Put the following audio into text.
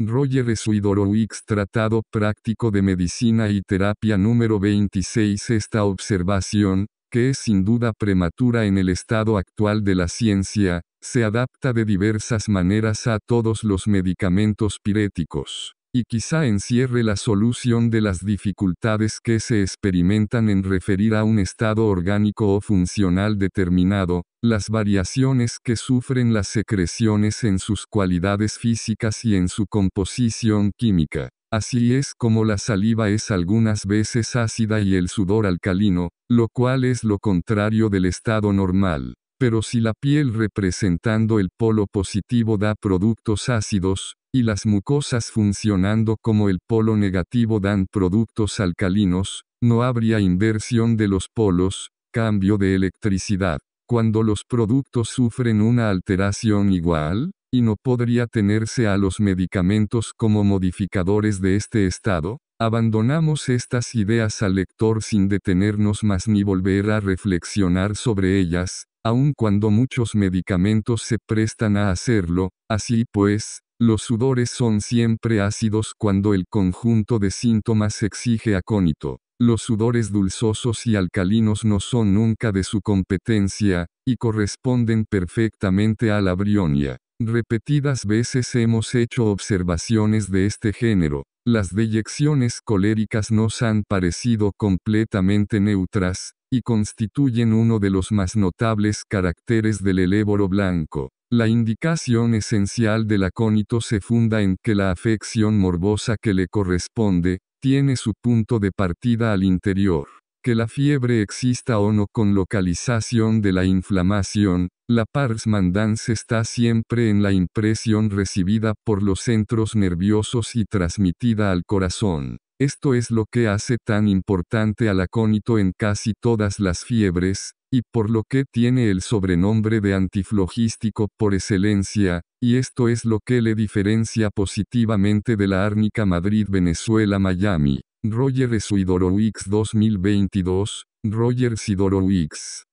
Roger Suidorowicz Tratado Práctico de Medicina y Terapia número 26 Esta observación, que es sin duda prematura en el estado actual de la ciencia, se adapta de diversas maneras a todos los medicamentos piréticos y quizá encierre la solución de las dificultades que se experimentan en referir a un estado orgánico o funcional determinado, las variaciones que sufren las secreciones en sus cualidades físicas y en su composición química. Así es como la saliva es algunas veces ácida y el sudor alcalino, lo cual es lo contrario del estado normal. Pero si la piel representando el polo positivo da productos ácidos, y las mucosas funcionando como el polo negativo dan productos alcalinos, no habría inversión de los polos, cambio de electricidad. Cuando los productos sufren una alteración igual, y no podría tenerse a los medicamentos como modificadores de este estado, abandonamos estas ideas al lector sin detenernos más ni volver a reflexionar sobre ellas, aun cuando muchos medicamentos se prestan a hacerlo, así pues, los sudores son siempre ácidos cuando el conjunto de síntomas exige acónito. Los sudores dulzosos y alcalinos no son nunca de su competencia, y corresponden perfectamente a la brionia. Repetidas veces hemos hecho observaciones de este género. Las deyecciones coléricas nos han parecido completamente neutras, y constituyen uno de los más notables caracteres del eléboro blanco. La indicación esencial del acónito se funda en que la afección morbosa que le corresponde, tiene su punto de partida al interior. Que la fiebre exista o no con localización de la inflamación, la pars mandans está siempre en la impresión recibida por los centros nerviosos y transmitida al corazón. Esto es lo que hace tan importante al acónito en casi todas las fiebres, y por lo que tiene el sobrenombre de antiflogístico por excelencia, y esto es lo que le diferencia positivamente de la árnica Madrid-Venezuela-Miami. Roger Sidorowicz 2022, Roger Sidorowicz.